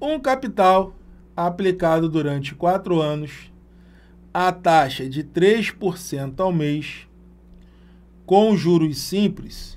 Um capital aplicado durante quatro anos a taxa de 3% ao mês com juros simples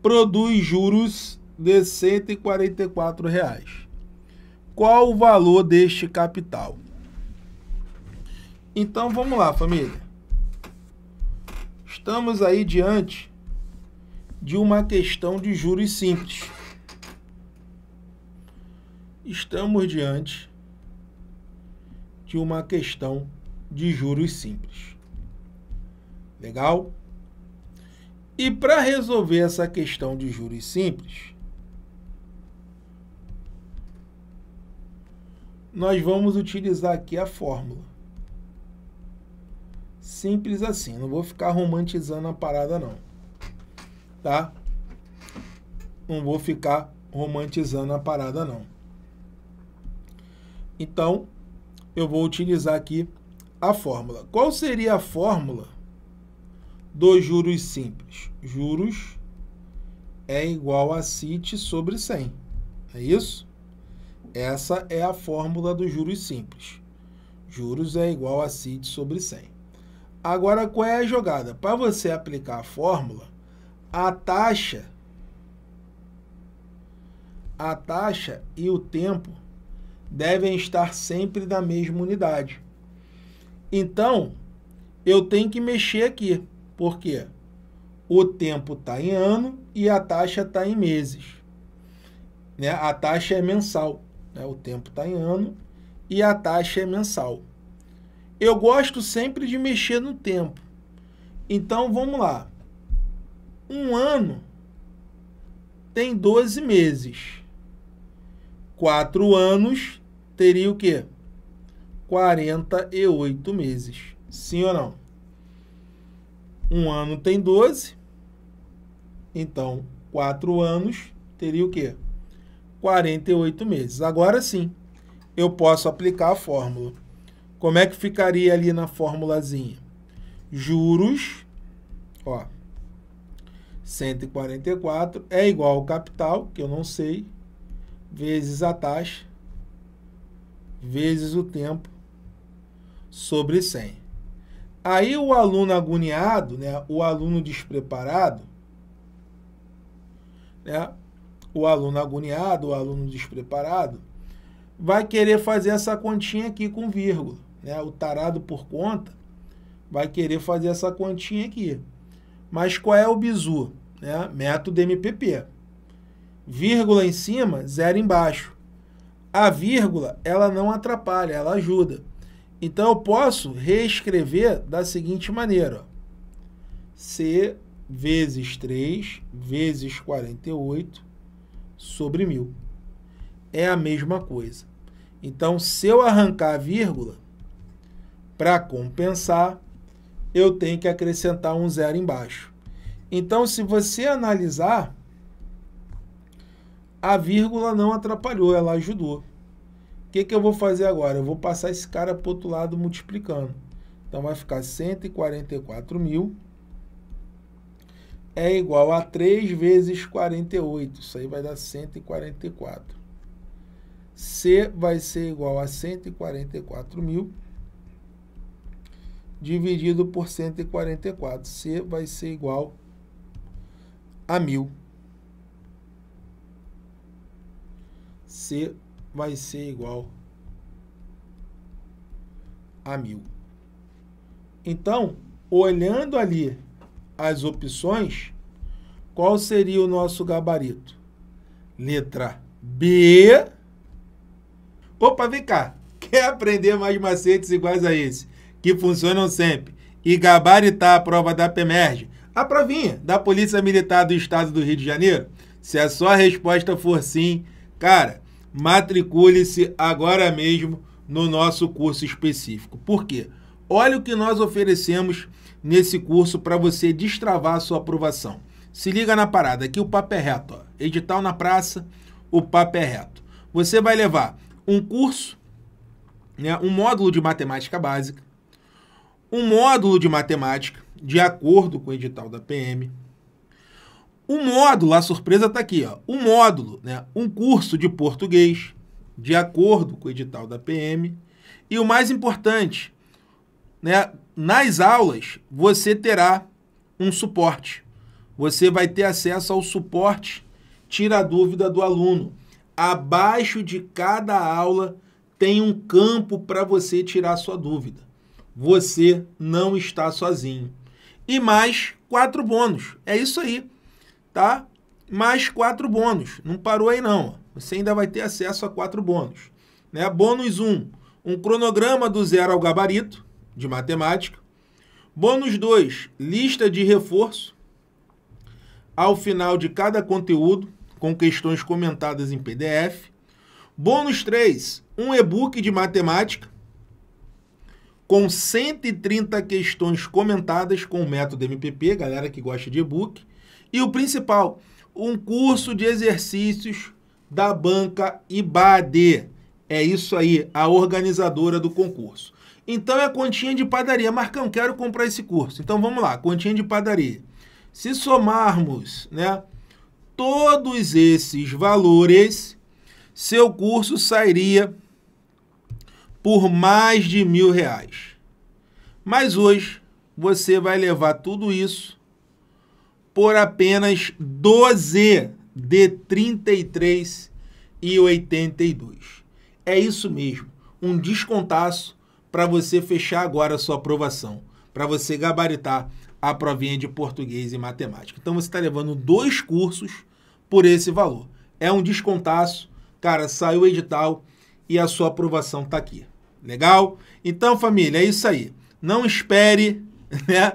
produz juros de R$ 144. Reais. Qual o valor deste capital? Então vamos lá, família. Estamos aí diante de uma questão de juros simples estamos diante de uma questão de juros simples. Legal? E para resolver essa questão de juros simples, nós vamos utilizar aqui a fórmula. Simples assim, não vou ficar romantizando a parada não. Tá? Não vou ficar romantizando a parada não. Então, eu vou utilizar aqui a fórmula. Qual seria a fórmula dos juros simples? Juros é igual a CIT sobre 100, é isso? Essa é a fórmula dos juros simples. Juros é igual a CIT sobre 100. Agora, qual é a jogada? Para você aplicar a fórmula, a taxa, a taxa e o tempo devem estar sempre na mesma unidade. Então, eu tenho que mexer aqui, porque o tempo está em ano e a taxa está em meses. Né? A taxa é mensal. Né? O tempo está em ano e a taxa é mensal. Eu gosto sempre de mexer no tempo. Então, vamos lá. Um ano tem 12 meses. Quatro anos teria o quê? 48 meses. Sim ou não? Um ano tem 12. Então, 4 anos teria o quê? 48 meses. Agora sim, eu posso aplicar a fórmula. Como é que ficaria ali na formulazinha? Juros, ó, 144 é igual ao capital, que eu não sei, vezes a taxa, vezes o tempo sobre 100. Aí o aluno agoniado, né, o aluno despreparado, né, o aluno agoniado, o aluno despreparado, vai querer fazer essa continha aqui com vírgula. Né? O tarado por conta vai querer fazer essa continha aqui. Mas qual é o bizu? Né? Método MPP. Vírgula em cima, zero embaixo a vírgula ela não atrapalha, ela ajuda. Então eu posso reescrever da seguinte maneira: C vezes 3 vezes 48 sobre mil. É a mesma coisa. Então, se eu arrancar a vírgula, para compensar, eu tenho que acrescentar um zero embaixo. Então, se você analisar, a vírgula não atrapalhou, ela ajudou. O que, que eu vou fazer agora? Eu vou passar esse cara para o outro lado multiplicando. Então vai ficar 144 mil é igual a 3 vezes 48. Isso aí vai dar 144. C vai ser igual a 144 mil dividido por 144. C vai ser igual a mil. C vai ser igual a mil. Então, olhando ali as opções, qual seria o nosso gabarito? Letra B. Opa, vem cá. Quer aprender mais macetes iguais a esse, que funcionam sempre, e gabaritar a prova da PEMERG, a provinha da Polícia Militar do Estado do Rio de Janeiro? Se a sua resposta for sim, cara, matricule-se agora mesmo no nosso curso específico. Por quê? Olha o que nós oferecemos nesse curso para você destravar a sua aprovação. Se liga na parada, aqui o papo é reto. Ó. Edital na praça, o papo é reto. Você vai levar um curso, né, um módulo de matemática básica, um módulo de matemática, de acordo com o edital da PM, o módulo, a surpresa está aqui, ó. O módulo, né? Um curso de português, de acordo com o edital da PM. E o mais importante, né? Nas aulas, você terá um suporte. Você vai ter acesso ao suporte Tira a Dúvida do Aluno. Abaixo de cada aula tem um campo para você tirar sua dúvida. Você não está sozinho. E mais quatro bônus. É isso aí tá? Mais quatro bônus. Não parou aí não. Você ainda vai ter acesso a quatro bônus. Né? Bônus 1, um, um cronograma do zero ao gabarito de matemática. Bônus 2, lista de reforço ao final de cada conteúdo com questões comentadas em PDF. Bônus 3, um e-book de matemática com 130 questões comentadas com o método MPP, galera que gosta de e-book. E o principal, um curso de exercícios da banca IBADE É isso aí, a organizadora do concurso. Então é a continha de padaria. Marcão, quero comprar esse curso. Então vamos lá, continha de padaria. Se somarmos, né, todos esses valores, seu curso sairia por mais de mil reais. Mas hoje você vai levar tudo isso por apenas 12 de 33 e 82. É isso mesmo, um descontaço para você fechar agora a sua aprovação, para você gabaritar a provinha de português e matemática. Então você está levando dois cursos por esse valor. É um descontaço, cara, saiu o edital e a sua aprovação está aqui. Legal? Então, família, é isso aí. Não espere, né?